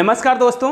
नमस्कार दोस्तों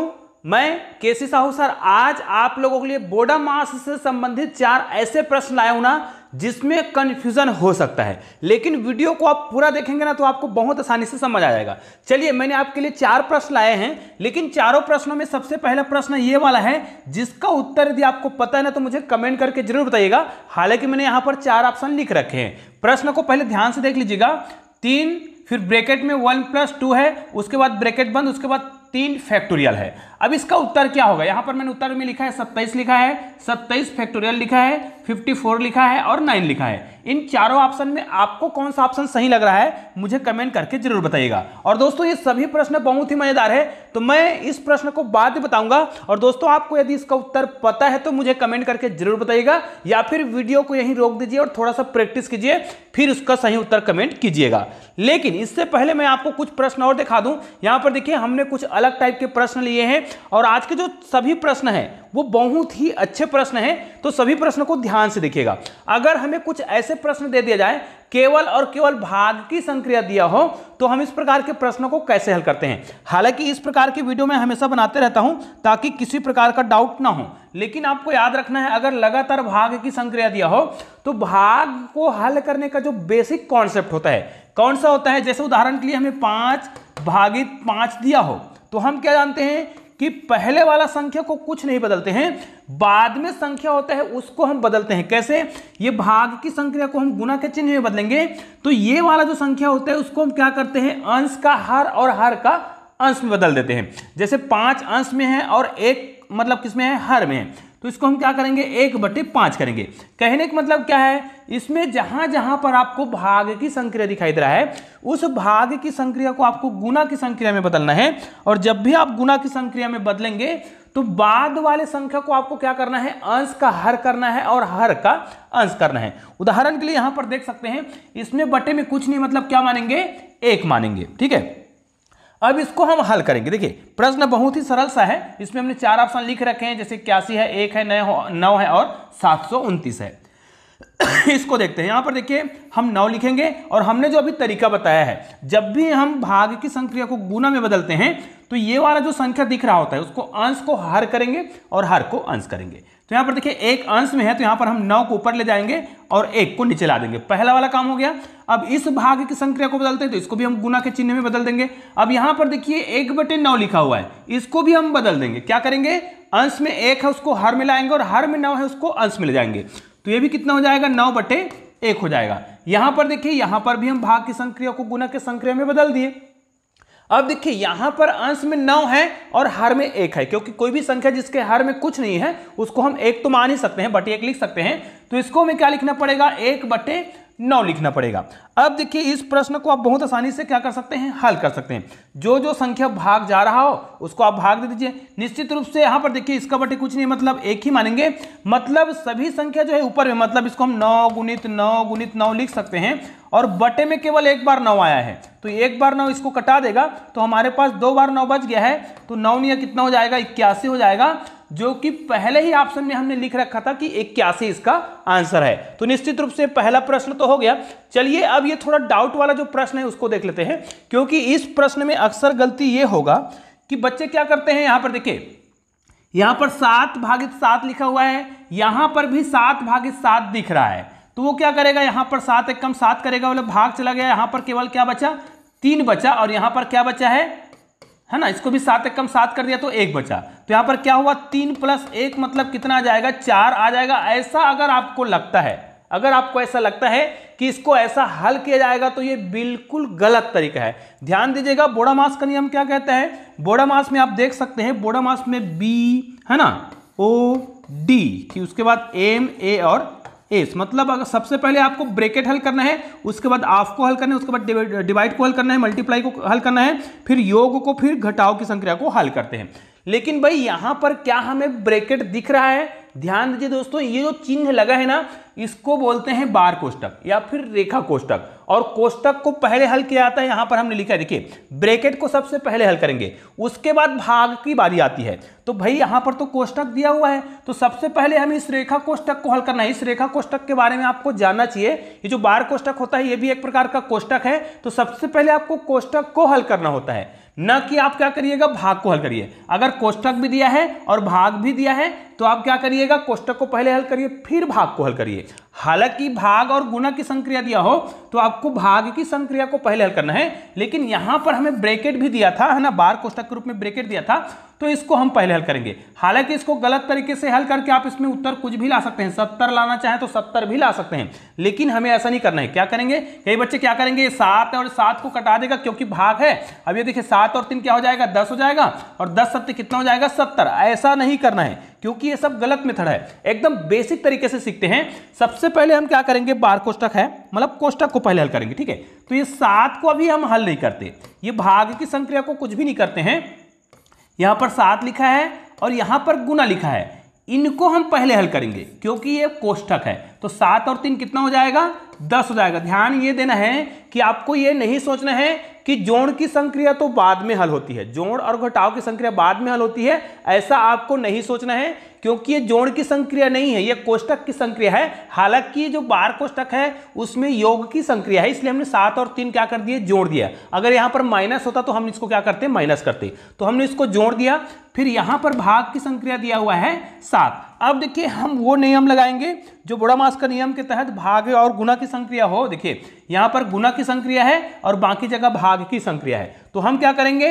मैं केसी साहू सर आज आप लोगों के लिए बोडा मास से संबंधित चार ऐसे प्रश्न लाया हूं ना जिसमें कन्फ्यूजन हो सकता है लेकिन वीडियो को आप पूरा देखेंगे ना तो आपको बहुत आसानी से समझ आ जाएगा चलिए मैंने आपके लिए चार प्रश्न लाए हैं लेकिन चारों प्रश्नों में सबसे पहला प्रश्न ये वाला है जिसका उत्तर यदि आपको पता है ना तो मुझे कमेंट करके जरूर बताइएगा हालांकि मैंने यहाँ पर चार ऑप्शन लिख रखे हैं प्रश्न को पहले ध्यान से देख लीजिएगा तीन फिर ब्रैकेट में वन प्लस टू है उसके बाद ब्रैकेट बंद उसके बाद तीन फैक्टोरियल है अब इसका उत्तर क्या होगा यहां पर मैंने उत्तर में लिखा है सत्ताईस लिखा है सत्ताईस फैक्टोरियल लिखा है 54 लिखा है और 9 लिखा है इन चारों ऑप्शन में आपको कौन सा ऑप्शन सही लग रहा है मुझे कमेंट करके जरूर बताइएगा और दोस्तों ये सभी प्रश्न बहुत ही मजेदार है तो मैं इस प्रश्न को बाद में बताऊंगा और दोस्तों आपको यदि इसका उत्तर पता है तो मुझे कमेंट करके जरूर बताइएगा या फिर वीडियो को यहीं रोक दीजिए और थोड़ा सा प्रैक्टिस कीजिए फिर उसका सही उत्तर कमेंट कीजिएगा लेकिन इससे पहले मैं आपको कुछ प्रश्न और दिखा दूं यहां पर देखिए हमने कुछ अलग टाइप के प्रश्न लिए हैं और आज के जो सभी प्रश्न हैं वो बहुत ही अच्छे प्रश्न हैं तो सभी प्रश्न को ध्यान से देखिएगा अगर हमें कुछ ऐसे प्रश्न दे दिया जाए केवल और केवल भाग की संक्रिया दिया हो तो हम इस प्रकार के प्रश्नों को कैसे हल करते हैं हालांकि इस प्रकार की वीडियो मैं हमेशा बनाते रहता हूं ताकि किसी प्रकार का डाउट ना हो लेकिन आपको याद रखना है अगर लगातार भाग की संक्रिया दिया हो तो भाग को हल करने का जो बेसिक कॉन्सेप्ट होता है कौन सा होता है जैसे उदाहरण के लिए हमें पांच भागित पांच दिया हो तो हम क्या जानते हैं कि पहले वाला संख्या को कुछ नहीं बदलते हैं बाद में संख्या होता है उसको हम बदलते हैं कैसे ये भाग की संख्या को हम गुना के चिन्ह में बदलेंगे तो ये वाला जो संख्या होता है उसको हम क्या करते हैं अंश का हर और हर का अंश में बदल देते हैं जैसे पांच अंश में है और एक मतलब किसमें है हर में है तो इसको हम क्या करेंगे एक बटे पांच करेंगे कहने का मतलब क्या है इसमें जहां जहां पर आपको भाग की संक्रिया दिखाई दे रहा है उस भाग की संक्रिया को आपको गुना की संक्रिया में बदलना है और जब भी आप गुना की संक्रिया में बदलेंगे तो बाद वाले संख्या को आपको क्या करना है अंश का हर करना है और हर का अंश करना है उदाहरण के लिए यहां पर देख सकते हैं इसमें बटे में कुछ नहीं मतलब क्या मानेंगे एक मानेंगे ठीक है अब इसको हम हल करेंगे देखिए प्रश्न बहुत ही सरल सा है इसमें हमने चार ऑप्शन लिख रखे हैं जैसे इक्यासी है एक है नौ है और सात है इसको देखते हैं यहां पर देखिए हम नौ लिखेंगे और हमने जो अभी तरीका बताया है जब भी हम भाग की संख्या को गुना में बदलते हैं तो ये वाला जो संख्या दिख रहा होता है उसको अंश को हर करेंगे और हर को अंश करेंगे तो यहां पर देखिए एक अंश में है तो यहां पर हम नौ को ऊपर ले जाएंगे और एक को नीचे ला देंगे पहला वाला काम हो गया अब इस भाग की संख्या को बदलते हैं तो इसको भी हम गुना के चिन्ह में बदल देंगे अब यहां पर देखिए एक बटे नौ लिखा हुआ है इसको भी हम बदल देंगे क्या करेंगे अंश में एक है उसको हर में लाएंगे और हर में नौ है उसको अंश में ले जाएंगे तो ये भी कितना हो जाएगा नौ बटे एक हो जाएगा यहां पर देखिए यहां पर भी हम भाग की संक्रिया को गुना के संक्रिया में बदल दिए अब देखिए यहां पर अंश में नौ है और हर में एक है क्योंकि कोई भी संख्या जिसके हर में कुछ नहीं है उसको हम एक तो मान ही सकते हैं बटे एक लिख सकते हैं तो इसको हमें क्या लिखना पड़ेगा एक बटे नौ लिखना पड़ेगा अब देखिए इस प्रश्न को आप बहुत आसानी से क्या कर सकते हैं हल कर सकते हैं जो जो संख्या भाग जा रहा हो उसको आप भाग दे दीजिए निश्चित रूप से यहाँ पर देखिए इसका बटे कुछ नहीं मतलब एक ही मानेंगे मतलब सभी संख्या जो है ऊपर में मतलब इसको हम नौ गुणित नौ गुणित नौ लिख सकते हैं और बटे में केवल एक बार नौ आया है तो एक बार नौ इसको कटा देगा तो हमारे पास दो बार नौ बच गया है तो नौ निया कितना हो जाएगा इक्यासी हो जाएगा जो कि पहले ही ऑप्शन में हमने लिख रखा था कि इक्यासी इसका आंसर है तो निश्चित रूप से पहला प्रश्न तो हो गया चलिए अब ये थोड़ा डाउट वाला जो प्रश्न है उसको देख लेते हैं क्योंकि इस प्रश्न में अक्सर गलती ये होगा कि बच्चे क्या करते हैं यहां पर देखिए यहां पर सात भागित सात लिखा हुआ है यहां पर भी सात भागित सात दिख रहा है तो वो क्या करेगा यहां पर सात एक कम सात करेगा बोले भाग चला गया यहां पर केवल क्या बचा तीन बचा और यहां पर क्या बचा है है ना इसको भी सात एक कम सात कर दिया तो एक बचा तो यहां पर क्या हुआ तीन प्लस एक मतलब कितना आ जाएगा चार आ जाएगा ऐसा अगर आपको लगता है अगर आपको ऐसा लगता है कि इसको ऐसा हल किया जाएगा तो ये बिल्कुल गलत तरीका है ध्यान दीजिएगा बोड़ा मास का नियम क्या कहता है बोड़ा मास में आप देख सकते हैं बोड़ा मास में बी है ना ओ डी उसके बाद एम ए और एस मतलब अगर सबसे पहले आपको ब्रेकेट हल करना है उसके बाद आफ को हल करना है उसके बाद डिवाइड को हल करना है मल्टीप्लाई को हल करना है फिर योग को फिर घटाओ की संक्रिया को हल करते हैं लेकिन भाई यहां पर क्या हमें ब्रेकेट दिख रहा है ध्यान दीजिए दोस्तों ये जो चिन्ह लगा है ना इसको बोलते हैं बार कोष्टक या फिर रेखा कोष्टक और कोष्टक को पहले हल किया जाता है यहां पर हमने लिखा है देखिए ब्रेकेट को सबसे पहले हल करेंगे उसके बाद भाग की बारी आती है तो भाई यहां पर तो कोष्टक दिया हुआ है तो सबसे पहले हमें इस रेखा कोष्टक को हल करना है इस रेखा कोष्टक के बारे में आपको जानना चाहिए ये जो बार कोष्टक होता है ये भी एक प्रकार का कोष्टक है तो सबसे पहले आपको कोष्टक को हल करना होता है न कि आप क्या करिएगा भाग को हल करिए अगर कोष्टक भी दिया है और भाग भी दिया है तो आप क्या करिएगा कोष्टक को पहले हल करिए फिर भाग को हल करिए हालांकि भाग और गुना की संक्रिया दिया हो तो आपको भाग की संक्रिया को पहले हल करना है लेकिन यहां पर हमें ब्रेकेट भी दिया था है ना बार कोष्टक के रूप में ब्रेकेट दिया था तो इसको हम पहले हल करेंगे हालांकि इसको गलत तरीके से हल करके आप इसमें उत्तर कुछ भी ला सकते हैं सत्तर लाना चाहें तो सत्तर भी ला सकते हैं लेकिन हमें ऐसा नहीं करना है क्या करेंगे कई बच्चे क्या करेंगे सात और सात को कटा देगा क्योंकि भाग है अब ये देखिए सात सात और तीन क्या हो जाएगा दस हो जाएगा और दस सत्य कितना हो जाएगा सत्तर ऐसा नहीं करना है क्योंकि ये सब गलत मेथड है एकदम बेसिक तरीके से सीखते हैं सबसे पहले हम क्या करेंगे बार कोष्टक है मतलब कोष्टक को पहले हल करेंगे ठीक है तो ये सात को अभी हम हल नहीं करते ये भाग की संक्रिया को कुछ भी नहीं करते हैं यहां पर सात लिखा है और यहां पर गुना लिखा है इनको हम पहले हल करेंगे क्योंकि ये कोष्ठक है तो सात और तीन कितना हो जाएगा दस हो जाएगा ध्यान ये देना है कि आपको ये नहीं सोचना है कि जोड़ की संक्रिया तो बाद में हल होती है जोड़ और घटाव की संक्रिया बाद में हल होती है ऐसा आपको नहीं सोचना है क्योंकि ये जोड़ की संक्रिया नहीं है ये कोष्टक की संक्रिया है हालांकि जो बार कोष्टक है उसमें योग की संक्रिया है इसलिए हमने सात और तीन क्या कर दिए जोड़ दिया अगर यहाँ पर माइनस होता तो हम इसको क्या करते माइनस करते तो हमने इसको जोड़ दिया फिर यहाँ पर भाग की संक्रिया दिया हुआ है सात अब देखिए हम वो नियम लगाएंगे जो बुढ़ा मास का नियम के तहत भाग और गुना की संक्रिया हो देखिए यहाँ पर गुना की संक्रिया है और बाकी जगह भाग की संक्रिया है तो हम क्या करेंगे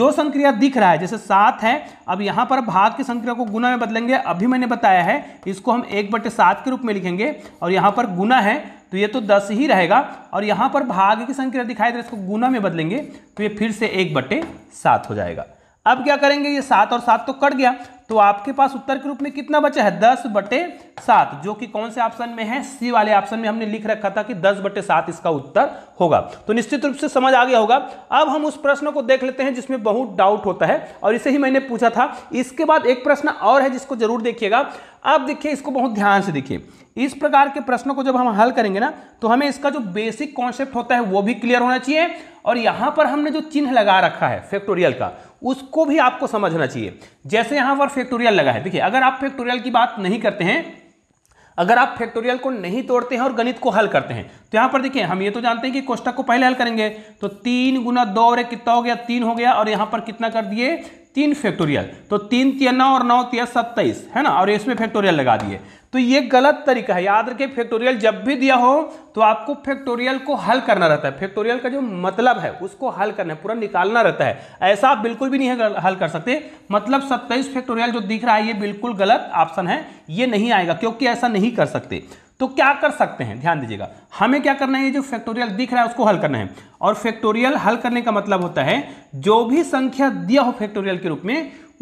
जो संक्रिया दिख रहा है जैसे सात है अब यहां पर भाग की संक्रिया को गुना में बदलेंगे अभी मैंने बताया है इसको हम एक बटे सात के रूप में लिखेंगे और यहां पर गुना है तो ये तो दस ही रहेगा और यहां पर भाग की संक्रिया दिखाई दे रहा है इसको गुना में बदलेंगे तो ये फिर से एक बटे सात हो जाएगा अब क्या करेंगे ये सात और सात तो कट गया तो आपके पास उत्तर के रूप में कितना बचा है दस बटे सात जो कि कौन से ऑप्शन में है सी वाले ऑप्शन में हमने लिख रखा था कि दस बटे सात इसका उत्तर होगा तो निश्चित रूप से समझ आ गया होगा अब हम उस प्रश्न को देख लेते हैं जिसमें बहुत डाउट होता है और इसे ही मैंने पूछा था इसके बाद एक प्रश्न और है जिसको जरूर देखिएगा अब देखिए इसको बहुत ध्यान से देखिए इस प्रकार के प्रश्नों को जब हम हल करेंगे ना तो हमें इसका जो बेसिक कॉन्सेप्ट होता है वो भी क्लियर होना चाहिए और यहां पर हमने जो चिन्ह लगा रखा है फैक्टोरियल का उसको भी आपको समझना चाहिए जैसे यहां पर फैक्टोरियल लगा है देखिए अगर आप फैक्टोरियल की बात नहीं करते हैं अगर आप फैक्टोरियल को नहीं तोड़ते हैं और गणित को हल करते हैं तो यहां पर देखिए हम ये तो जानते हैं कि कोष्टक को पहले हल करेंगे तो तीन गुना दो और एक कितना हो गया तीन हो गया और यहां पर कितना कर दिए तीन फैक्टोरियल तो तीन तिया नौ और नौ तिया सत्ताईस है ना और इसमें फैक्टोरियल लगा दिए तो ये गलत तरीका है याद रखिए फैक्टोरियल जब भी दिया हो तो आपको फैक्टोरियल को हल करना रहता है फैक्टोरियल का जो मतलब है उसको हल करना है पूरा निकालना रहता है ऐसा आप बिल्कुल भी नहीं हल कर सकते मतलब सत्ताईस फैक्टोरियल जो दिख रहा है ये बिल्कुल गलत ऑप्शन है ये नहीं आएगा क्योंकि ऐसा नहीं कर सकते तो क्या कर सकते हैं ध्यान दीजिएगा हमें क्या करना है ये जो फैक्टोरियल दिख रहा है उसको हल करना है और फैक्टोरियल हल करने का मतलब होता है जो भी संख्या दिया हो फैक्टोरियल के रूप में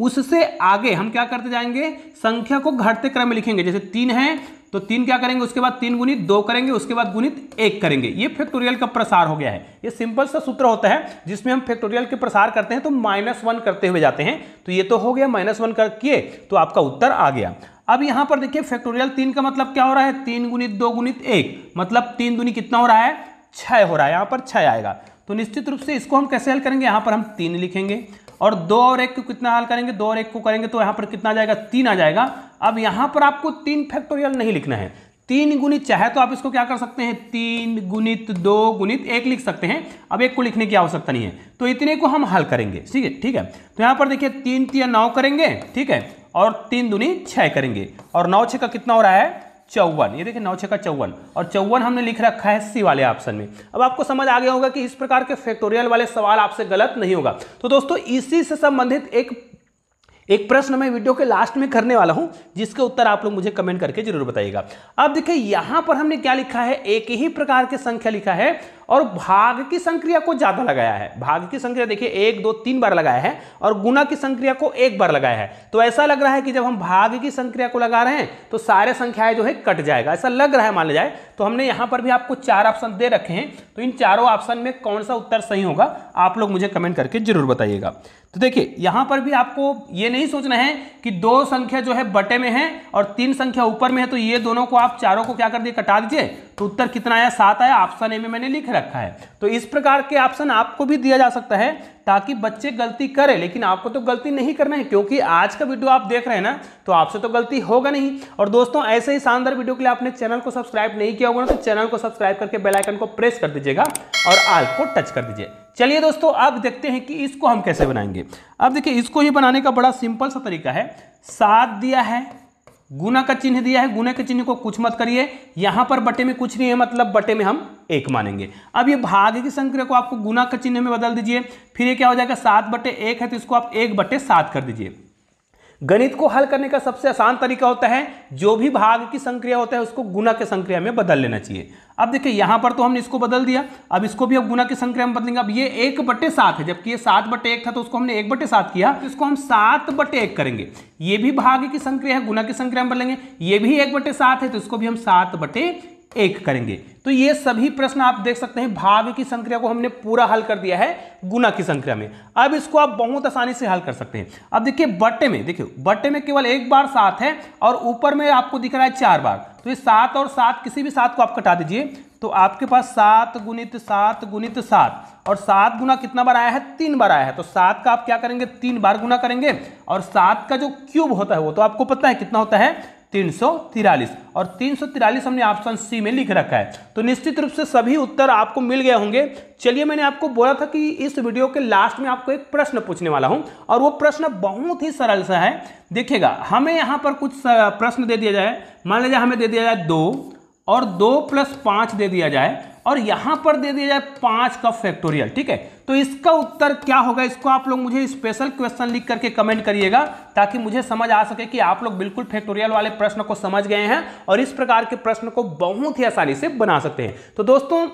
उससे आगे हम क्या करते जाएंगे संख्या को घटते क्रम में लिखेंगे जैसे तीन है तो तीन क्या करेंगे उसके बाद तीन गुणित दो करेंगे उसके बाद गुणित एक करेंगे ये फैक्टोरियल का प्रसार हो गया है ये सिंपल सा सूत्र होता है जिसमें हम फैक्टोरियल के प्रसार करते हैं तो माइनस वन करते हुए जाते हैं तो ये तो हो गया माइनस वन कर किए तो आपका उत्तर आ गया अब यहां पर देखिए फैक्टोरियल तीन का मतलब क्या हो रहा है तीन गुणित दो गुणित एक मतलब तीन दुनी कितना हो रहा है छह हो रहा है यहां पर छह आएगा तो निश्चित रूप से इसको हम कैसे हल करेंगे यहाँ पर हम तीन लिखेंगे और दो और एक को कितना हल करेंगे दो और एक को करेंगे तो यहाँ पर कितना आ जाएगा तीन आ जाएगा अब यहाँ पर आपको तीन फैक्टोरियल नहीं लिखना है तीन गुणित चाहे तो आप इसको क्या कर सकते हैं तीन गुणित दो गुणित एक लिख सकते हैं अब एक को लिखने की आवश्यकता नहीं है तो इतने को हम हल करेंगे ठीक है ठीक है तो यहाँ पर देखिए तीन तीन नौ करेंगे ठीक है और तीन दुनी छः करेंगे और नौ छः का कितना हो रहा है चौवन ये देखिए नौ छः का चौवन और चौवन हमने लिख रखा है सी वाले ऑप्शन में अब आपको समझ आ गया होगा कि इस प्रकार के फैक्टोरियल वाले सवाल आपसे गलत नहीं होगा तो दोस्तों इसी से संबंधित एक एक प्रश्न मैं वीडियो के लास्ट में करने वाला हूं जिसके उत्तर आप लोग मुझे कमेंट करके जरूर बताइएगा अब देखिए यहां पर हमने क्या लिखा है एक ही प्रकार की संख्या लिखा है और भाग की संक्रिया को ज़्यादा लगाया है भाग की संक्रिया देखिए एक दो तीन बार लगाया है और गुना की संक्रिया को एक बार लगाया है तो ऐसा लग रहा है कि जब हम भाग की संक्रिया को लगा रहे हैं तो सारे संख्याएं जो है कट जाएगा ऐसा लग रहा है मान जाए तो हमने यहां पर भी आपको चार ऑप्शन दे रखे हैं तो इन चारों ऑप्शन में कौन सा उत्तर सही होगा आप लोग मुझे कमेंट करके जरूर बताइएगा तो देखिए यहां पर भी आपको ये नहीं सोचना है कि दो संख्या जो है बटे में है और तीन संख्या ऊपर में है तो ये दोनों को आप चारों को क्या कर दिए कटा दीजिए तो उत्तर कितना आया सात आया ऑप्शन ए में मैंने लिख रखा है तो इस प्रकार के ऑप्शन आपको भी दिया जा सकता है ताकि बच्चे गलती करें लेकिन आपको तो गलती नहीं करना है क्योंकि आज का वीडियो आप देख रहे हैं ना तो आपसे तो गलती होगा नहीं और दोस्तों ऐसे ही शानदार वीडियो के लिए आपने चैनल को सब्सक्राइब नहीं किया होगा ना तो चैनल को सब्सक्राइब करके बेलाइकन को प्रेस कर दीजिएगा और आल को टच कर दीजिए चलिए दोस्तों अब देखते हैं कि इसको हम कैसे बनाएंगे अब देखिए इसको ही बनाने का बड़ा सिंपल सा तरीका है सात दिया है गुना का चिन्ह दिया है गुना के चिन्ह को कुछ मत करिए यहां पर बटे में कुछ नहीं है मतलब बटे में हम एक मानेंगे अब ये भाग की संख्या को आपको गुना का चिन्ह में बदल दीजिए फिर ये क्या हो जाएगा सात बटे एक है तो इसको आप एक बटे सात कर दीजिए गणित को हल करने का सबसे आसान तरीका होता है जो भी भाग की संक्रिया होता है उसको गुना के संक्रिया में बदल लेना चाहिए अब देखिए यहां पर तो हमने इसको बदल दिया अब इसको भी अब गुना की संक्रिया में बदलेंगे अब ये एक बटे सात है जबकि ये सात बटे एक था तो उसको हमने एक बटे सात किया तो इसको हम सात बटे एक करेंगे ये भी भाग की संक्रिया है गुना की संक्रिया में बदलेंगे ये भी एक बटे सात है तो इसको भी हम सात बटे एक करेंगे तो ये सभी प्रश्न आप देख सकते हैं भाव की संक्रिया को हमने पूरा हल कर दिया है गुना की संक्रिया में अब इसको आप बहुत आसानी से हल कर सकते हैं अब देखिए बट्टे में देखिए बट्टे में केवल एक बार सात है और ऊपर में आपको दिख रहा है चार बार तो ये सात और सात किसी भी सात को आप कटा दीजिए तो आपके पास सात गुणित सात गुणित सात और सात गुना कितना बार आया है तीन बार आया है तो सात का आप क्या करेंगे तीन बार गुना करेंगे और सात का जो क्यूब होता है वो तो आपको पता है कितना होता है तीन और तीन हमने ऑप्शन सी में लिख रखा है तो निश्चित रूप से सभी उत्तर आपको मिल गए होंगे चलिए मैंने आपको बोला था कि इस वीडियो के लास्ट में आपको एक प्रश्न पूछने वाला हूं और वो प्रश्न बहुत ही सरल सा है देखिएगा हमें यहां पर कुछ प्रश्न दे दिया जाए मान लीजिए हमें दे दिया जाए दो और दो प्लस पाँच दे दिया जाए और यहां पर दे दिया जाए पांच का फैक्टोरियल ठीक है तो इसका उत्तर क्या होगा इसको आप लोग मुझे स्पेशल क्वेश्चन लिख करके कमेंट करिएगा ताकि मुझे समझ आ सके कि आप लोग बिल्कुल फैक्टोरियल वाले प्रश्न को समझ गए हैं और इस प्रकार के प्रश्न को बहुत ही आसानी से बना सकते हैं तो दोस्तों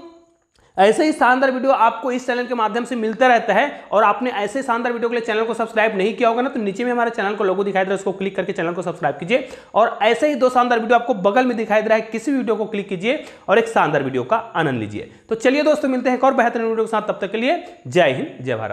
ऐसे ही शानदार वीडियो आपको इस चैनल के माध्यम से मिलता रहता है और आपने ऐसे शानदार वीडियो के लिए चैनल को सब्सक्राइब नहीं किया होगा ना तो नीचे में हमारे चैनल को लोगो दिखाई दे रहा है उसको क्लिक करके चैनल को सब्सक्राइब कीजिए और ऐसे ही दो शानदार वीडियो आपको बगल में दिखाई दे रहा है किसी वीडियो को क्लिक कीजिए और एक शानदार वीडियो का आनंद लीजिए तो चलिए दोस्तों मिलते हैं एक और बेहतरीन वीडियो के साथ तब तक के लिए जय हिंद जय भारत